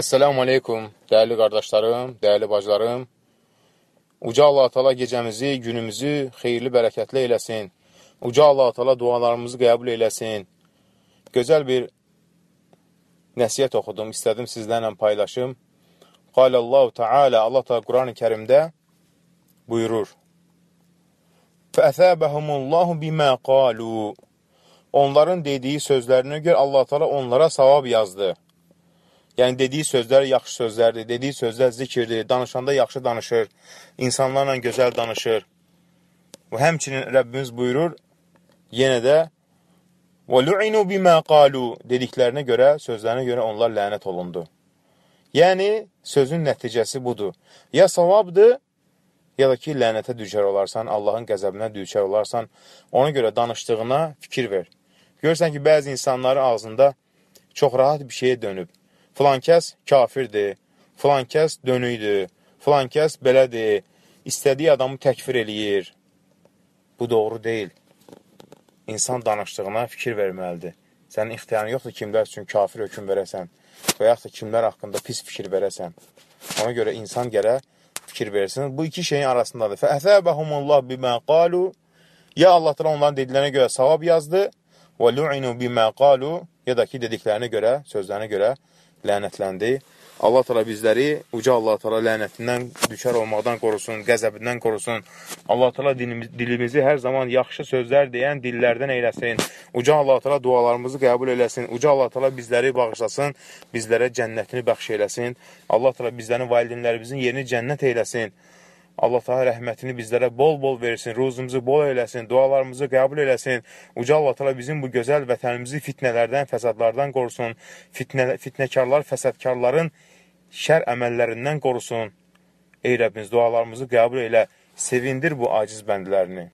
Əssəlamu aleykum, dəyərli qardaşlarım, dəyərli bacılarım. Uca Allah Atala gecəmizi, günümüzü xeyirli, bərəkətli eləsin. Uca Allah Atala dualarımızı qəbul eləsin. Gözəl bir nəsiyyət oxudum, istədim sizlərlə paylaşım. Qalallahu Teala, Allah Teala Quran-ı Kerimdə buyurur. Fəəthəbəhumullahu bimə qalu. Onların dediyi sözlərinə görə Allah Teala onlara savab yazdı. Yəni dediyi sözlər yaxşı sözlərdir, dediyi sözlər zikirdir, danışanda yaxşı danışır, insanlarla gözəl danışır. Və həmçinin Rəbbimiz buyurur, yenə də وَلُعِنُوا بِمَا قَالُوا dediklərinə görə, sözlərinə görə onlar lənət olundu. Yəni, sözün nəticəsi budur. Ya savabdır, ya da ki, lənətə düçər olarsan, Allahın qəzəbinə düçər olarsan, ona görə danışdığına fikir ver. Görsən ki, bəzi insanların ağzında çox rahat bir şeyə dönüb. Filankəs kafirdir, filankəs dönüydür, filankəs belədir, istədiyi adamı təkfir eləyir. Bu doğru deyil. İnsan danışdığına fikir verməlidir. Sənin ixtiyarın yoxdur kimlər üçün kafir hökum verəsən və yaxud da kimlər haqqında pis fikir verəsən. Ona görə insan gərə fikir versin. Bu iki şeyin arasındadır. Fəəsəbəhumullah bimə qalu Ya Allah təala onların dediklərinə görə savab yazdı. Və lu'inu bimə qalu ya da ki dediklərinə görə, sözlərinə görə lənətləndi. Allah təala bizləri uca Allah təala lənətindən düşər olmaqdan qorusun, qəzəbindən qorusun. Allah təala dilimizi hər zaman yaxşı sözlər deyən dillərdən eyləsin. Uca Allah təala dualarımızı qəbul eləsin. Uca Allah təala bizləri bağışlasın, bizlərə cənnətini bəxş eləsin. Allah təala bizlərin valideynlərimizin yerini cənnət eyləsin. Allah Taala rəhmətini bizlərə bol-bol versin, ruzumuzu bol eləsin, dualarımızı qəbul eləsin. Uca Allah Taala bizim bu gözəl vətənimizi fitnələrdən, fəsadlardan qorusun. Fitnə fitnəkarlar, fəsadkarların şər əməllərindən qorusun. Ey Rəbbimiz, dualarımızı qəbul elə, sevindir bu aciz bəndələrini.